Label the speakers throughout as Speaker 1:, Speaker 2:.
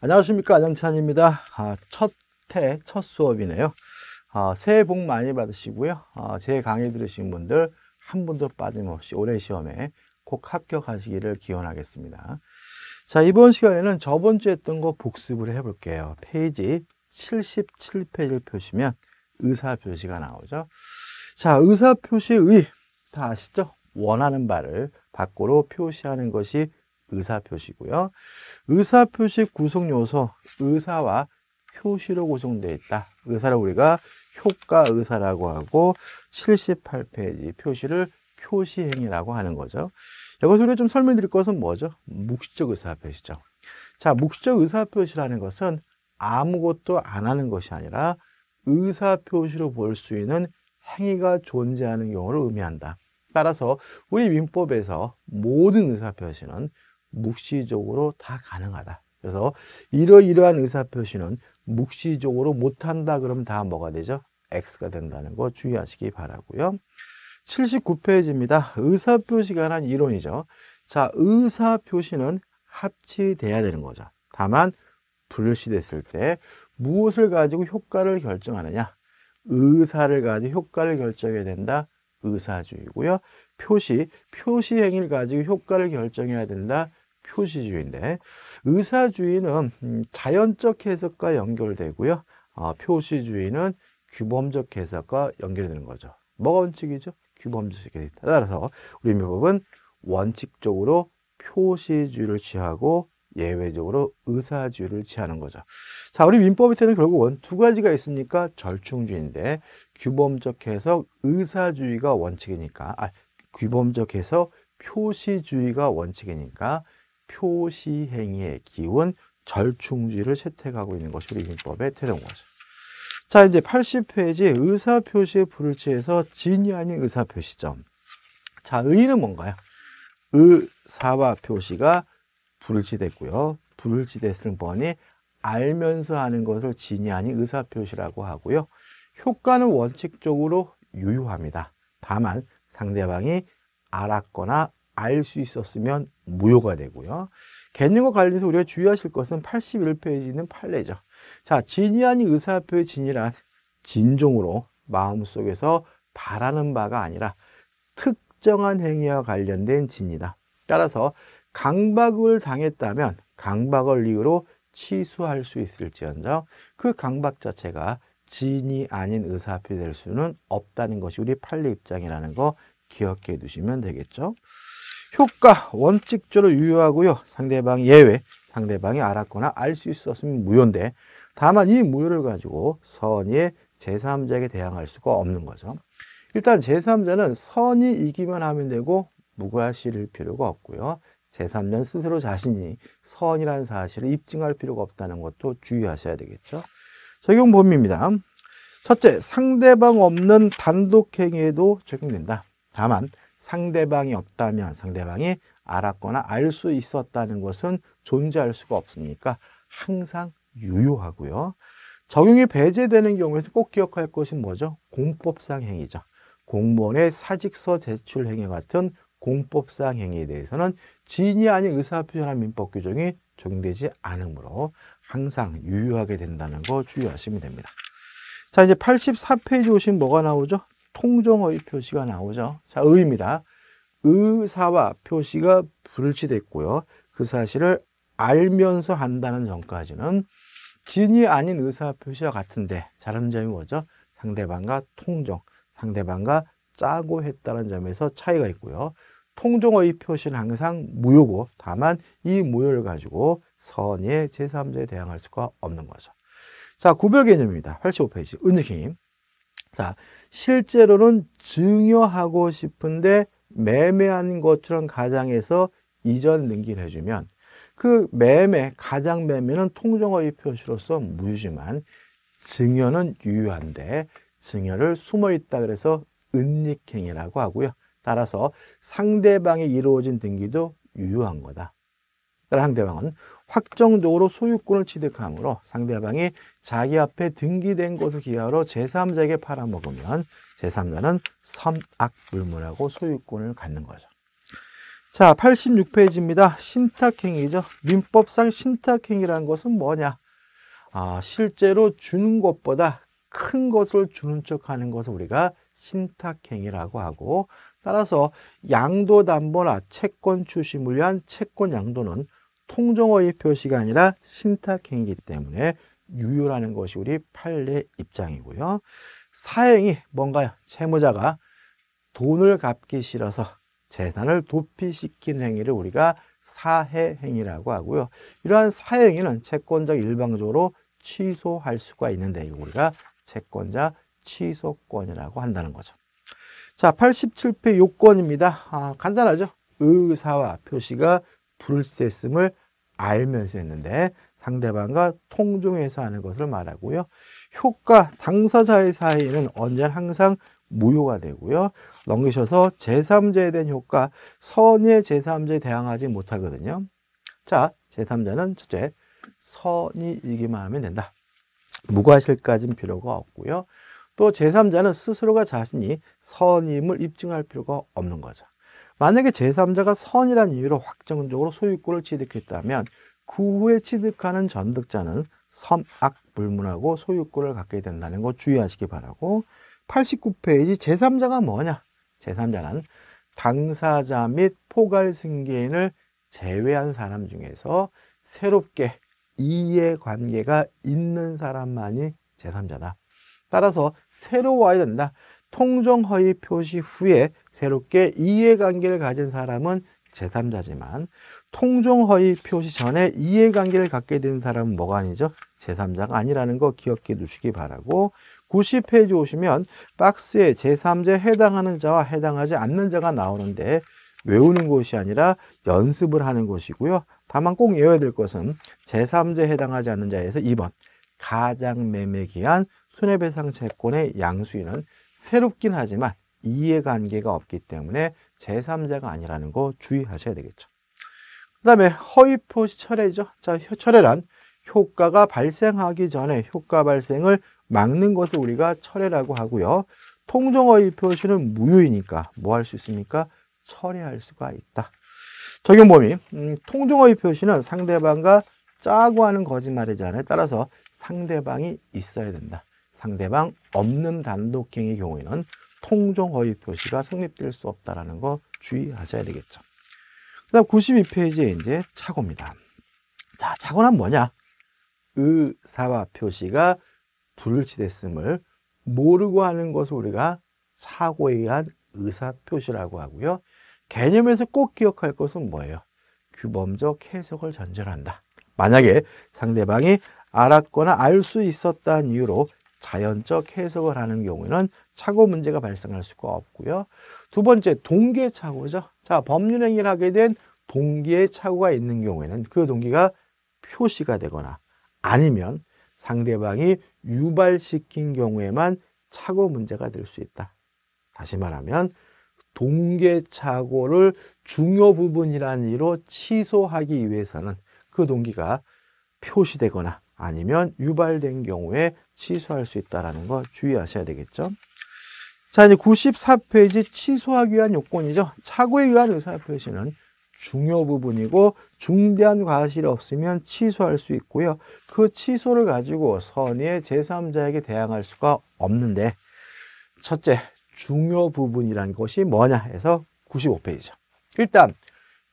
Speaker 1: 안녕하십니까 안영찬입니다 아, 첫해 첫 수업이네요 아, 새해 복 많이 받으시고요 아, 제 강의 들으신 분들 한 분도 빠짐없이 올해 시험에 꼭 합격하시기를 기원하겠습니다 자 이번 시간에는 저번 주에 했던 거 복습을 해볼게요 페이지 77페이지를 표시면 의사표시가 나오죠 자 의사표시의 다 아시죠? 원하는 바를 밖으로 표시하는 것이 의사표시고요. 의사표시 구성요소, 의사와 표시로 구성되어 있다. 의사를 우리가 효과 의사라고 하고 78페이지 표시를 표시행위라고 하는 거죠. 여기서 우리가 좀 설명드릴 것은 뭐죠? 묵시적 의사표시죠. 자, 묵시적 의사표시라는 것은 아무것도 안 하는 것이 아니라 의사표시로 볼 수 있는 행위가 존재하는 경우를 의미한다. 따라서 우리 민법에서 모든 의사표시는 묵시적으로 다 가능하다. 그래서 이러이러한 의사표시는 묵시적으로 못한다 그러면 다 뭐가 되죠? X가 된다는 거 주의하시기 바라고요. 79페이지입니다. 의사표시가 관한 이론이죠. 자, 의사표시는 합치돼야 되는 거죠. 다만 불시됐을 때 무엇을 가지고 효과를 결정하느냐? 의사를 가지고 효과를 결정해야 된다. 의사주의고요. 표시, 표시 행위를 가지고 효과를 결정해야 된다. 표시주의인데 의사주의는 음, 자연적 해석과 연결되고요. 어, 표시주의는 규범적 해석과 연결되는 거죠. 뭐가 원칙이죠? 규범주의에 따라서 우리 민법은 원칙적으로 표시주의를 취하고 예외적으로 의사주의를 취하는 거죠. 자, 우리 민법에서는 결국 은두 가지가 있으니까 절충주의인데 규범적 해석 의사주의가 원칙이니까 아, 규범적 해석 표시주의가 원칙이니까 표시행위의 기운 절충지를 채택하고 있는 것이 우리 민법의 태동과죠. 자 이제 80페이지 의사표시의 불일치에서 진이 아닌 의사표시점. 자 의는 뭔가요? 의사와 표시가 불일치됐고요. 불일치됐을 번이 알면서 하는 것을 진이 아닌 의사표시라고 하고요. 효과는 원칙적으로 유효합니다. 다만 상대방이 알았거나 알수 있었으면 무효가 되고요. 개념과 관련해서 우리가 주의하실 것은 81페이지는 판례죠. 자, 진의 아닌 의사 표의 진이란 진종으로 마음속에서 바라는 바가 아니라 특정한 행위와 관련된 진이다. 따라서 강박을 당했다면 강박을 이유로 취소할 수 있을지언정 그 강박 자체가 진이 아닌 의사표될 수는 없다는 것이 우리 판례 입장이라는 거 기억해 두시면 되겠죠. 효과 원칙적으로 유효하고요. 상대방 예외, 상대방이 알았거나 알 수 있었으면 무효인데 다만 이 무효를 가지고 선의 의 제3자에게 대항할 수가 없는 거죠. 일단 제3자는 선이 이기만 하면 되고 무과실일 고 필요가 없고요. 제3자는 스스로 자신이 선이라는 사실을 입증할 필요가 없다는 것도 주의하셔야 되겠죠. 적용 범위입니다. 첫째, 상대방 없는 단독 행위에도 적용된다. 다만 상대방이 없다면 상대방이 알았거나 알 수 있었다는 것은 존재할 수가 없으니까 항상 유효하고요. 적용이 배제되는 경우에서 꼭 기억할 것이 뭐죠? 공법상 행위죠. 공무원의 사직서 제출 행위 같은 공법상 행위에 대해서는 진의 아닌 의사표현한 민법 규정이 적용되지 않으므로 항상 유효하게 된다는 거 주의하시면 됩니다. 자, 이제 84페이지 오신 뭐가 나오죠? 통종의 표시가 나오죠. 자, 의입니다. 의사와 표시가 불일치됐고요. 그 사실을 알면서 한다는 점까지는 진이 아닌 의사 표시와 같은데 다른 점이 뭐죠? 상대방과 통종 상대방과 짜고 했다는 점에서 차이가 있고요. 통종의 표시는 항상 무효고 다만 이 무효를 가지고 선의 제3자에 대항할 수가 없는 거죠. 자, 구별 개념입니다. 85페이지. 은닉힘. 자, 실제로는 증여하고 싶은데 매매한 것처럼 가장해서 이전 등기를 해주면 그 매매, 가장 매매는 통정어의 표시로서 무효지만 증여는 유효한데 증여를 숨어있다 그래서 은닉행이라고 하고요. 따라서 상대방이 이루어진 등기도 유효한 거다. 상대방은 확정적으로 소유권을 취득함으로 상대방이 자기 앞에 등기된 것을 기하로 제3자에게 팔아먹으면 제3자는 선악불문하고 소유권을 갖는 거죠. 자, 86페이지입니다. 신탁행위죠. 민법상 신탁행위라는 것은 뭐냐? 아, 실제로 주는 것보다 큰 것을 주는 척 하는 것을 우리가 신탁행위라고 하고 따라서 양도담보나 채권 출시물 위한 채권 양도는 통정어의 표시가 아니라 신탁행이기 위 때문에 유효라는 것이 우리 판례 입장이고요. 사행이 뭔가요? 채무자가 돈을 갚기 싫어서 재산을 도피시킨 행위를 우리가 사해행위라고 하고요. 이러한 사행위는 채권적 일방적으로 취소할 수가 있는데 우리가 채권자 취소권이라고 한다는 거죠. 자, 87페 요건입니다. 아, 간단하죠? 의사와 표시가 불세음을 알면서 했는데 상대방과 통종해서 하는 것을 말하고요. 효과, 당사자의 사이에는 언제나 항상 무효가 되고요. 넘기셔서 제3자에 대한 효과, 선의 제3자에 대항하지 못하거든요. 자, 제3자는 첫째, 선이 이기만 하면 된다. 무과실까지 필요가 없고요. 또 제3자는 스스로가 자신이 선임을 입증할 필요가 없는 거죠. 만약에 제3자가 선이란 이유로 확정적으로 소유권을 취득했다면 그 후에 취득하는 전득자는 선악 불문하고 소유권을 갖게 된다는 거 주의하시기 바라고 89페이지 제3자가 뭐냐? 제3자는 당사자 및 포괄승계인을 제외한 사람 중에서 새롭게 이해관계가 있는 사람만이 제3자다. 따라서 새로 와야 된다. 통정허위 표시 후에 새롭게 이해관계를 가진 사람은 제3자지만 통정허위 표시 전에 이해관계를 갖게 된 사람은 뭐가 아니죠? 제3자가 아니라는 거 기억해 두시기 바라고 90페이지 오시면 박스에 제3자에 해당하는 자와 해당하지 않는 자가 나오는데 외우는 것이 아니라 연습을 하는 것이고요. 다만 꼭 외워야 될 것은 제3자에 해당하지 않는 자에서 2번 가장 매매기한 손해배상 채권의 양수인은 새롭긴 하지만 이해관계가 없기 때문에 제3자가 아니라는 거 주의하셔야 되겠죠. 그 다음에 허위표시 철회죠. 자, 철회란 효과가 발생하기 전에 효과 발생을 막는 것을 우리가 철회라고 하고요. 통정허위 표시는 무효이니까 뭐 할 수 있습니까? 철회할 수가 있다. 적용 범위, 음, 통정허위 표시는 상대방과 짜고 하는 거짓말이잖아요. 따라서 상대방이 있어야 된다. 상대방 없는 단독행위 경우에는 통종허위 표시가 성립될 수없다는거 주의하셔야 되겠죠. 그다음 92페이지에 이제 착오입니다. 자, 착오란 뭐냐? 의사와 표시가 불일치됐음을 모르고 하는 것을 우리가 착오에 의한 의사표시라고 하고요. 개념에서 꼭 기억할 것은 뭐예요? 규범적 해석을 전제한다. 만약에 상대방이 알았거나 알 수 있었다는 이유로 자연적 해석을 하는 경우에는 착오 문제가 발생할 수가 없고요. 두 번째 동계 착오죠. 자 법률행위를 하게 된동계 착오가 있는 경우에는 그 동기가 표시가 되거나 아니면 상대방이 유발시킨 경우에만 착오 문제가 될 수 있다. 다시 말하면 동계착오를 중요 부분이라는 이유로 취소하기 위해서는 그 동기가 표시되거나 아니면 유발된 경우에 취소할 수있다는거 주의하셔야 되겠죠. 자, 이제 94페이지 취소하기 위한 요건이죠. 착오에 의한 의사표시는 중요 부분이고 중대한 과실이 없으면 취소할 수 있고요. 그 취소를 가지고 선의의 제3자에게 대항할 수가 없는데 첫째, 중요 부분이라는 것이 뭐냐 해서 95페이지죠. 일단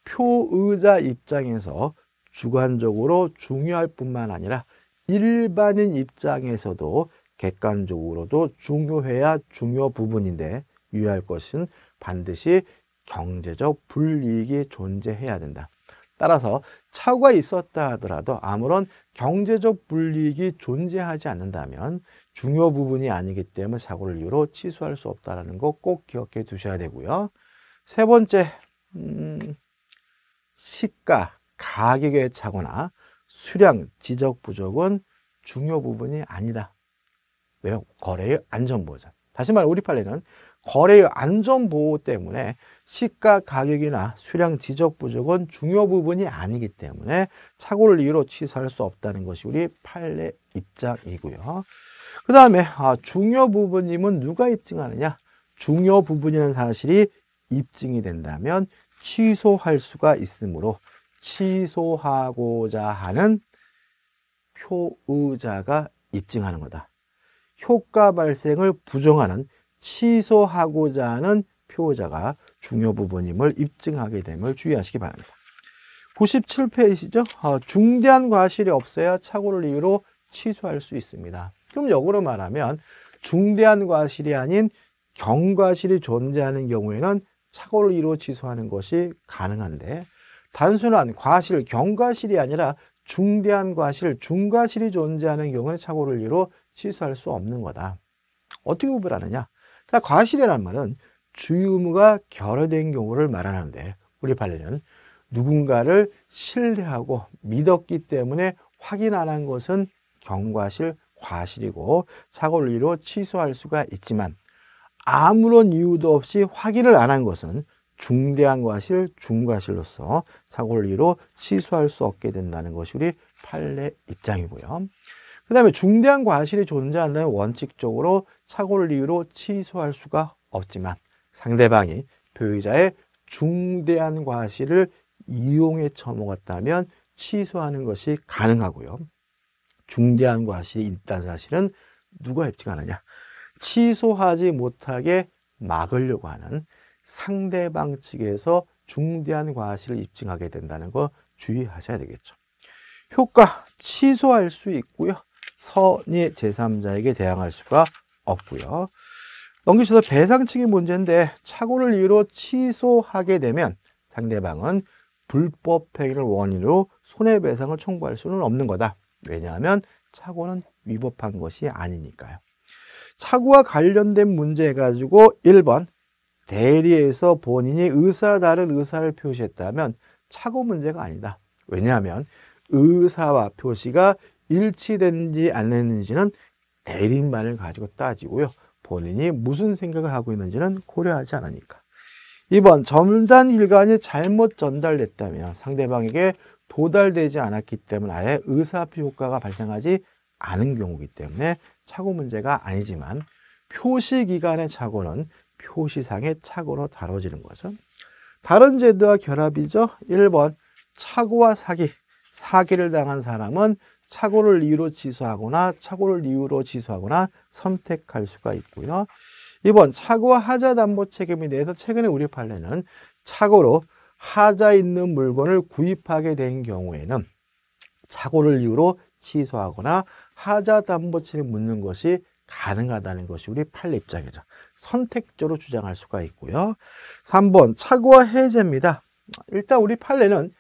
Speaker 1: 표의자 입장에서 주관적으로 중요할 뿐만 아니라 일반인 입장에서도 객관적으로도 중요해야 중요 부분인데 유의할 것은 반드시 경제적 불이익이 존재해야 된다. 따라서 차후가 있었다 하더라도 아무런 경제적 불이익이 존재하지 않는다면 중요 부분이 아니기 때문에 사고를 이유로 취소할 수 없다는 거 꼭 기억해 두셔야 되고요. 세 번째, 음, 시가, 가격의 차거나 수량, 지적 부족은 중요 부분이 아니다. 왜요? 거래의 안전보호자. 다시 말해 우리 판례는 거래의 안전보호 때문에 시가 가격이나 수량 지적 부족은 중요 부분이 아니기 때문에 착오를 이유로 취소할 수 없다는 것이 우리 판례 입장이고요. 그 다음에 아, 중요 부분임은 누가 입증하느냐? 중요 부분이라는 사실이 입증이 된다면 취소할 수가 있으므로 취소하고자 하는 효의자가 입증하는 거다. 효과 발생을 부정하는 취소하고자 하는 표의자가 중요 부분임을 입증하게 됨을 주의하시기 바랍니다. 97페이지죠. 어, 중대한 과실이 없어야 착오를 이유로 취소할 수 있습니다. 그럼 역으로 말하면 중대한 과실이 아닌 경과실이 존재하는 경우에는 착오를 이유로 취소하는 것이 가능한데 단순한 과실, 경과실이 아니라 중대한 과실, 중과실이 존재하는 경우는 착오를 이유로 취소할 수 없는 거다. 어떻게 구별하느냐? 그러니까 과실이란 말은 주의무가 결여된 경우를 말하는데 우리 판례는 누군가를 신뢰하고 믿었기 때문에 확인 안 한 것은 경과실, 과실이고 착오를 이유로 취소할 수가 있지만 아무런 이유도 없이 확인을 안 한 것은 중대한 과실, 중과실로서 사골리로 취소할 수 없게 된다는 것이 우리 판례 입장이고요. 그 다음에 중대한 과실이 존재한다면 원칙적으로 사골리로 취소할 수가 없지만 상대방이 배우자의 중대한 과실을 이용해 처먹었다면 취소하는 것이 가능하고요. 중대한 과실이 있다는 사실은 누가 입증하느냐? 취소하지 못하게 막으려고 하는 상대방 측에서 중대한 과실을 입증하게 된다는 거 주의하셔야 되겠죠. 효과 취소할 수 있고요. 선의 제3자에게 대항할 수가 없고요. 넘기셔서 배상측의 문제인데 착오를 이유로 취소하게 되면 상대방은 불법 행위를 원인으로 손해배상을 청구할 수는 없는 거다. 왜냐하면 착오는 위법한 것이 아니니까요. 착오와 관련된 문제 가지고 1번 대리에서 본인이 의사 다른 의사를 표시했다면 착오 문제가 아니다. 왜냐하면 의사와 표시가 일치된지안 되는지는 대리만을 가지고 따지고요. 본인이 무슨 생각을 하고 있는지는 고려하지 않으니까. 2번 점단 일관이 잘못 전달됐다면 상대방에게 도달되지 않았기 때문에 아예 의사표 효과가 발생하지 않은 경우이기 때문에 착오 문제가 아니지만 표시기간의 착오는 표시상의 착오로 다뤄지는 거죠. 다른 제도와 결합이죠. 1번 착오와 사기, 사기를 당한 사람은 착오를 이유로 취소하거나 착오를 이유로 취소하거나 선택할 수가 있고요. 2번 착오와 하자 담보 책임에 대해서 최근에 우리 판례는 착오로 하자 있는 물건을 구입하게 된 경우에는 착오를 이유로 취소하거나 하자 담보 책임 묻는 것이 가능하다는 것이 우리 판례 입장이죠. 선택적으로 주장할 수가 있고요. 3번 착오와 해제입니다. 일단 우리 판례는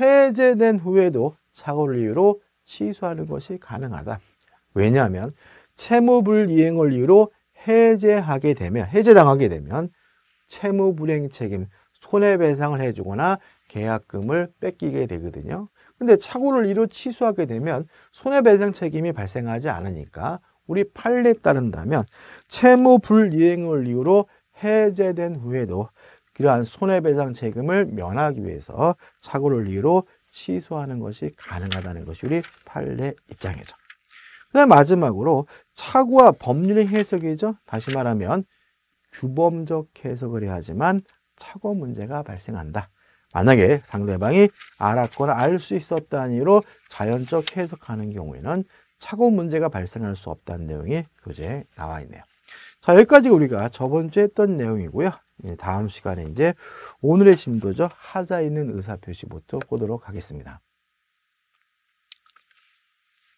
Speaker 1: 해제된 후에도 착오를 이유로 취소하는 것이 가능하다. 왜냐하면 채무불이행을 이유로 해제하게 되면 해제당하게 되면 채무불행 책임 손해배상을 해주거나 계약금을 뺏기게 되거든요. 근데 착오를 이로 취소하게 되면 손해배상 책임이 발생하지 않으니까 우리 판례에 따른다면 채무 불이행을 이유로 해제된 후에도 이러한 손해배상 책임을 면하기 위해서 착오를 이유로 취소하는 것이 가능하다는 것이 우리 판례 입장이죠. 그다음 마지막으로 착오와 법률의 해석이죠. 다시 말하면 규범적 해석을 해야 지만 착오 문제가 발생한다. 만약에 상대방이 알았거나 알 수 있었다는 이유로 자연적 해석하는 경우에는 착오 문제가 발생할 수 없다는 내용이 교재에 나와 있네요. 자, 여기까지 우리가 저번 주에 했던 내용이고요. 예, 다음 시간에 이제 오늘의 심도죠 하자 있는 의사표시 부터 보도록 하겠습니다.